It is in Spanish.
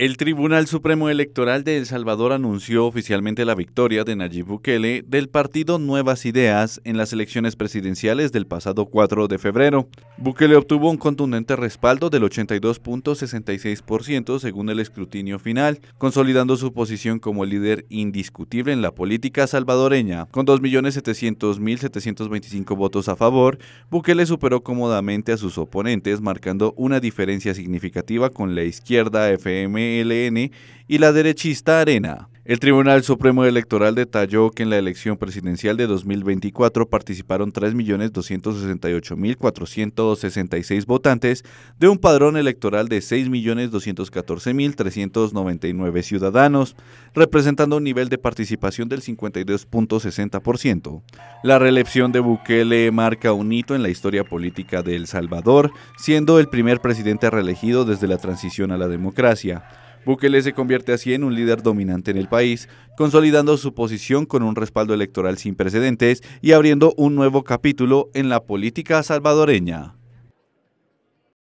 El Tribunal Supremo Electoral de El Salvador anunció oficialmente la victoria de Nayib Bukele del partido Nuevas Ideas en las elecciones presidenciales del pasado 4 de febrero. Bukele obtuvo un contundente respaldo del 82.66% según el escrutinio final, consolidando su posición como líder indiscutible en la política salvadoreña. Con 2.700.725 votos a favor, Bukele superó cómodamente a sus oponentes, marcando una diferencia significativa con la izquierda FMLN y la derechista Arena. El Tribunal Supremo Electoral detalló que en la elección presidencial de 2024 participaron 3.268.466 votantes de un padrón electoral de 6.214.399 ciudadanos, representando un nivel de participación del 52.60%. La reelección de Bukele marca un hito en la historia política de El Salvador, siendo el primer presidente reelegido desde la transición a la democracia. Bukele se convierte así en un líder dominante en el país, consolidando su posición con un respaldo electoral sin precedentes y abriendo un nuevo capítulo en la política salvadoreña.